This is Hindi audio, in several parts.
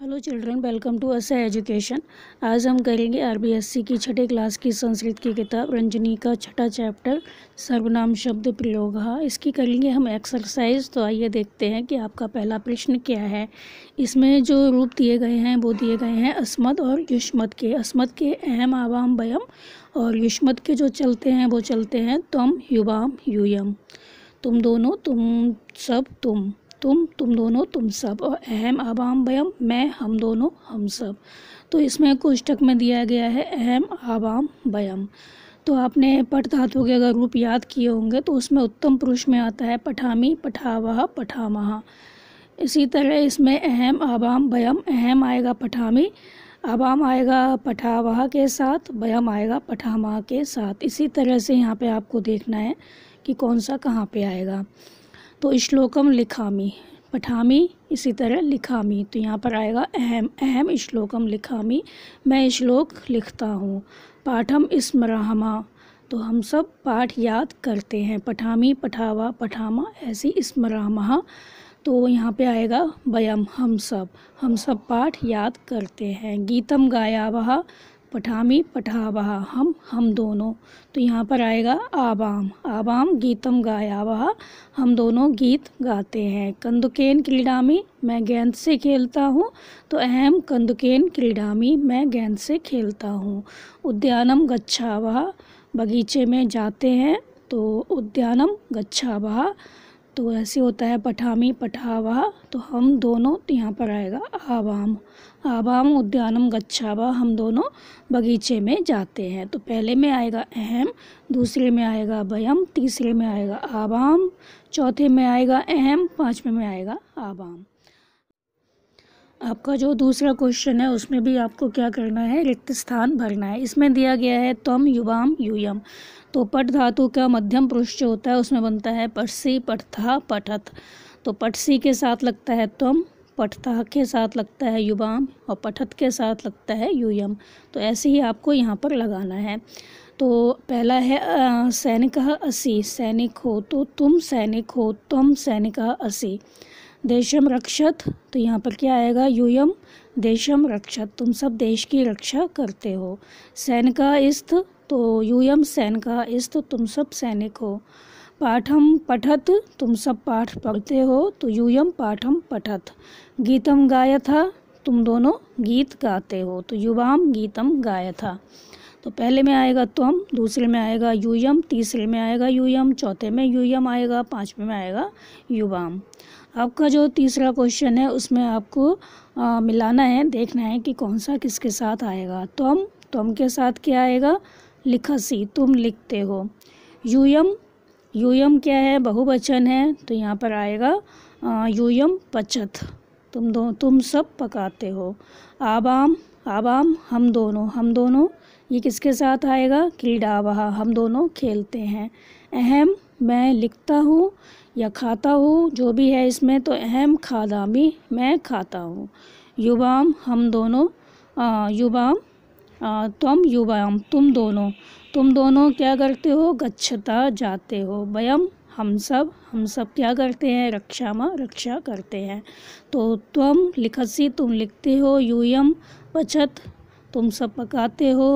हेलो चिल्ड्रन वेलकम टू असा एजुकेशन आज हम करेंगे आरबीएससी की छठे क्लास की संस्कृत की किताब रंजनी का छठा चैप्टर सर्वनाम शब्द प्रयोग इसकी करेंगे हम एक्सरसाइज तो आइए देखते हैं कि आपका पहला प्रश्न क्या है इसमें जो रूप दिए गए हैं वो दिए गए हैं अस्मद और युष्मत के अस्मद के अहम आवाम बयम और युष्मत के जो चलते हैं वो चलते हैं तुम युवाम यूयम तुम दोनों तुम सब तुम तुम तुम दोनों तुम सब और अहम आबाम बयम मैं हम दोनों हम सब तो इसमें कोष्टक में दिया गया है अहम आबाम बयम तो आपने पट धातु के अगर रूप याद किए होंगे तो उसमें उत्तम पुरुष में आता है पठामी पठावह पठामह इसी तरह इसमें अहम आबाम बयम अहम आएगा पठामी आबाम आएगा पठावह के साथ बयम आएगा पठामा के साथ इसी तरह से यहाँ पे आपको देखना है कि कौन सा कहाँ पे आएगा तो श्लोकम लिखामी पठामी इसी तरह लिखामी तो यहाँ पर आएगा अहम अहम श्लोकम लिखामी मैं श्लोक लिखता हूँ पाठम स्मरहमा तो हम सब पाठ याद करते हैं पठामी पठावा पठामा ऐसी स्मरहमा तो यहाँ पे आएगा वयम हम सब हम सब पाठ याद करते हैं गीतम गाया वहा पठामी पठावह हम हम दोनों तो यहाँ पर आएगा आबाम आबाम गीतम गायावह हम दोनों गीत गाते हैं कंदुकेन क्रीडामी मैं गेंद से खेलता हूँ तो अहम कंदुकेन क्रीडामी मैं गेंद से खेलता हूँ उद्यानम गच्छावह बगीचे में जाते हैं तो उद्यानम गच्छावह तो ऐसे होता है पठामी पठावा तो हम दोनों तो यहाँ पर आएगा आवाम आवाम उद्यानम गच्छावा हम दोनों बगीचे में जाते हैं तो पहले में आएगा अहम दूसरे में आएगा भयम तीसरे में आएगा आवाम चौथे में आएगा अहम पाँचवें में आएगा आवाम आपका जो दूसरा क्वेश्चन है उसमें भी आपको क्या करना है रिक्त स्थान भरना है इसमें दिया गया है तम युवाम यूयम तो पट धातु का मध्यम पुरुष जो होता है उसमें बनता है पटसी पटथा पठत तो पटसी के साथ लगता है तम पठथा के साथ लगता है युवाम और पठथ के साथ लगता है यूयम तो ऐसे ही आपको यहाँ पर लगाना है तो पहला है सैनिक असी सैनिक हो तो तुम सैनिक हो तुम सैनिक असी देशम रक्षत तो यहाँ पर क्या आएगा यूयम देशम रक्षत तुम सब देश की रक्षा करते हो सैनिका इस्थ तो यूयम सैनिका इस्थ तो तुम सब सैनिक हो पाठम पठत तुम सब पाठ पढ़ते हो तो यूयम पाठम पठत गीतम गाया था तुम दोनों गीत गाते हो तो युवाम गीतम गाया था तो पहले में आएगा तुम दूसरे में आएगा यूयम तीसरे में आएगा यूयम चौथे में यूयम आएगा पाँचवें में आएगा युवाम आपका जो तीसरा क्वेश्चन है उसमें आपको आ, मिलाना है देखना है कि कौन सा किसके साथ आएगा तुम तुम के साथ क्या आएगा लिखसी तुम लिखते हो यूयम यूयम क्या है बहुवचन है तो यहाँ पर आएगा यूयम पचत तुम दो तुम सब पकाते हो आबाम आबाम हम दोनों हम दोनों ये किसके साथ आएगा क्रीडावहा हम दोनों खेलते हैं अहम मैं लिखता हूँ या खाता हूँ जो भी है इसमें तो अहम खादामी मैं खाता हूँ युवाम हम दोनों युवाम तुम युवाम तुम दोनों तुम दोनों क्या करते हो गच्छता जाते हो वयम हम सब हम सब क्या करते हैं रक्षा माँ रक्षा करते हैं तो तुम लिखसी तुम लिखते हो यूयम बचत तुम सब पकाते हो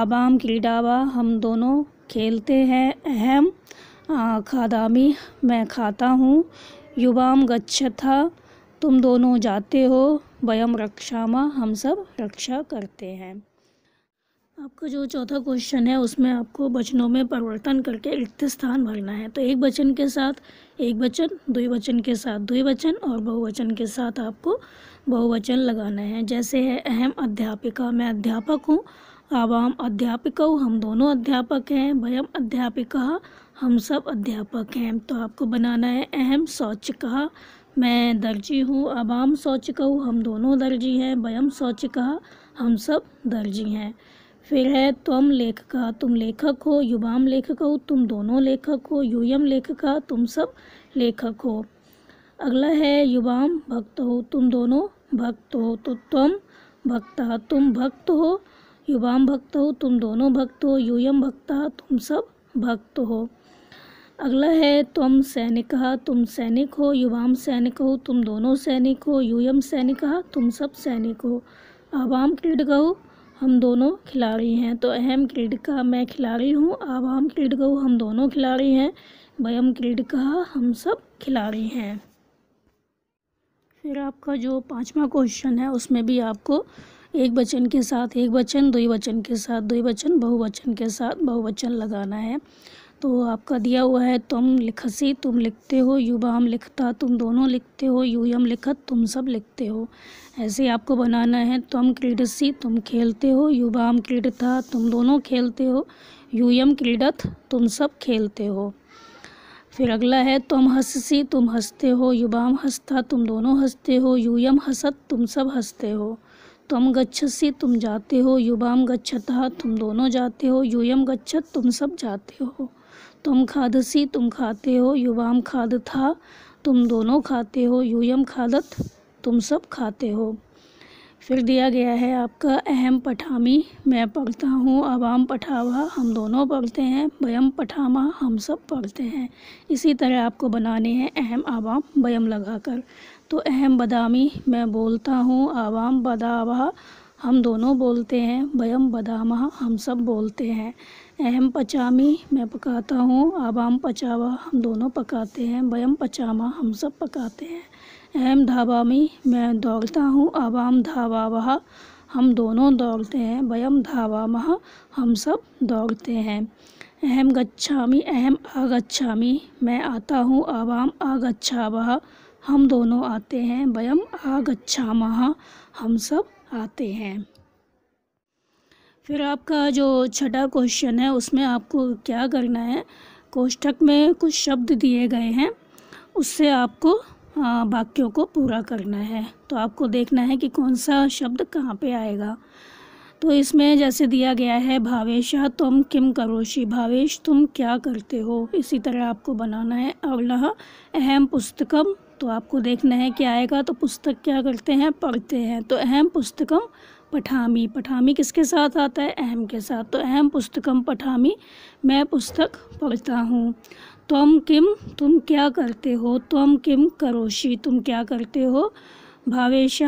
आबाम क्रीडावा हम दोनों खेलते हैं अहम खादामी मैं खाता हूँ युवाम गच्छथा तुम दोनों जाते हो वयम रक्षामा हम सब रक्षा करते हैं आपका जो चौथा क्वेश्चन है उसमें आपको वचनों में परिवर्तन करके रिक्त स्थान भरना है तो एक वचन के साथ एक वचन द्विवचन के साथ द्विवचन और बहुवचन के साथ आपको बहुवचन लगाना है जैसे है अहम अध्यापिका मैं अध्यापक हूँ आवाम अध्यापिका हम दोनों अध्यापक हैं भयम अध्यापिका हम सब अध्यापक हैं तो आपको बनाना है अहम शौच का मैं दर्जी हूँ अब आम शौच का हूँ हम दोनों दर्जी हैं वयम शौच का हम सब दर्जी हैं फिर है तुम लेखका तुम लेखक हो युवाम लेखक हो तुम दोनों लेखक हो यूयम लेखका तुम सब लेखक हो अगला है युवाम भक्त हो तुम दोनों भक्त हो तो तुम भक्ता तुम भक्त हो युवाम भक्त हो तुम दोनों भक्त हो यूयम भक्ता तुम सब भक्त हो अगला है तुम सैनिक कहा तुम सैनिक हो युवाम सैनिक हो तुम दोनों सैनिक हो यूयम सैनिक कहा तुम सब सैनिक हो आवाम क्रीड गऊ हम दोनों खिलाड़ी हैं तो अहम क्रीड का मैं खिलाड़ी हूँ आवाम क्रीड गऊ हम दोनों खिलाड़ी हैं वयम क्रीड कहा हम सब खिलाड़ी हैं फिर आपका जो पाँचवा क्वेश्चन है उसमें भी आपको एक वचन के साथ एक वचन वचन के साथ दो वचन बहुवचन के साथ बहुवचन लगाना है तो आपका दिया हुआ है तुम लिखसी तुम लिखते हो युवाम लिखता तुम दोनों लिखते हो यू लिखत तुम सब लिखते हो ऐसे आपको बनाना है तुम क्रीडसी तुम खेलते हो युवाम क्रीडता तुम दोनों खेलते हो यू यम क्रीडत तुम सब खेलते हो फिर अगला है तुम हंससी तुम हंसते हो युवाम हंसता तुम दोनों हंसते हो यूयम हंसत तुम सब हंसते हो तुम गच्छसी तुम जाते हो युवाम गच्छता तुम दोनों जाते हो यूयम गच्छत तुम सब जाते हो तुम खादसी तुम खाते हो युवाम खाद था तुम दोनों खाते हो यूयम खादत तुम सब खाते हो फिर दिया गया है आपका अहम पठामी मैं पढ़ता हूँ अवाम पठावा हम दोनों पढ़ते हैं बयम पठामा हम सब पढ़ते हैं इसी तरह आपको बनाने हैं अहम आवाम बयम लगाकर तो अहम बदामी मैं बोलता हूँ आवाम बदावा हम दोनों बोलते हैं वयम बदामा हम सब बोलते हैं अहम पचामी मैं पकाता हूँ आबाम पचावा हम दोनों पकाते हैं वयम पचामा हम सब पकाते हैं अहम धाबामी मैं दौड़ता हूँ आबाम धावावाहा हम दोनों दौड़ते हैं वयम मह हम सब दौड़ते हैं अहम गच्छामी अहम आगच्छामी मैं आता हूँ आवाम आगच्छावह हम दोनों आते हैं वयम मह हम सब आते हैं फिर आपका जो छठा क्वेश्चन है उसमें आपको क्या करना है कोष्ठक में कुछ शब्द दिए गए हैं उससे आपको वाक्यों को पूरा करना है तो आपको देखना है कि कौन सा शब्द कहाँ पे आएगा तो इसमें जैसे दिया गया है भावेशा तुम किम करोशी भावेश तुम क्या करते हो इसी तरह आपको बनाना है अगला अहम पुस्तकम तो आपको देखना है क्या आएगा तो पुस्तक क्या करते हैं पढ़ते हैं तो अहम पुस्तकम पठामी पठामी किसके साथ आता है अहम के साथ तो अहम पुस्तकम पठामी मैं पुस्तक पढ़ता हूँ तुम किम तुम क्या करते हो तुम किम करोशी तुम क्या करते हो भावेश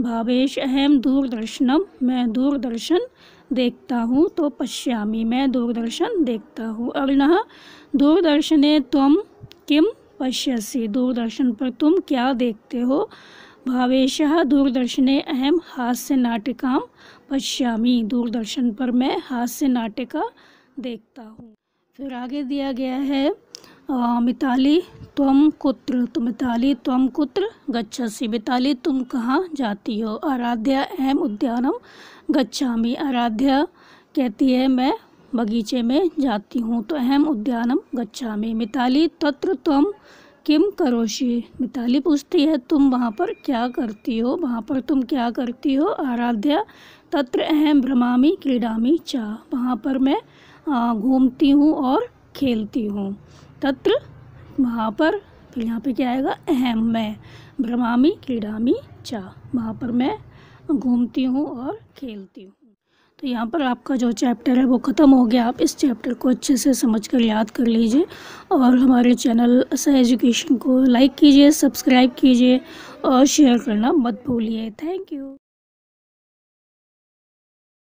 भावेश अहम दूरदर्शनम मैं दूरदर्शन देखता हूँ तो पश्यामी मैं दूरदर्शन देखता हूँ अर्ण दूरदर्शने तुम किम पश्यसि दूरदर्शन पर तुम क्या देखते हो भावेश दूरदर्शने अहम हास्य नाटिकां पश्यामी दूरदर्शन पर मैं हास्य नाटिका देखता हूँ फिर आगे दिया गया है मिताली तुम कुत्र तो मिताली तुम कुत्र गच्छसी मिताली तुम कहाँ जाती हो आराध्या अहम उद्यानम गच्छामी आराध्या कहती है मैं बगीचे में जाती हूँ तो अहम उद्यानम गच्छा में मिताली तत्र तुम किम करोशी मिताली पूछती है तुम वहाँ पर क्या करती हो वहाँ पर तुम क्या करती हो आराध्या तत्र अहम भ्रमामी क्रीडामी चा वहाँ पर मैं घूमती हूँ और खेलती हूँ तत्र वहाँ पर फिर यहाँ पे क्या आएगा अहम मैं भ्रमामी क्रीडामी चा वहाँ पर मैं घूमती हूँ और खेलती हूँ तो यहाँ पर आपका जो चैप्टर है वो ख़त्म हो गया आप इस चैप्टर को अच्छे से समझ कर याद कर लीजिए और हमारे चैनल से एजुकेशन को लाइक कीजिए सब्सक्राइब कीजिए और शेयर करना मत भूलिए थैंक यू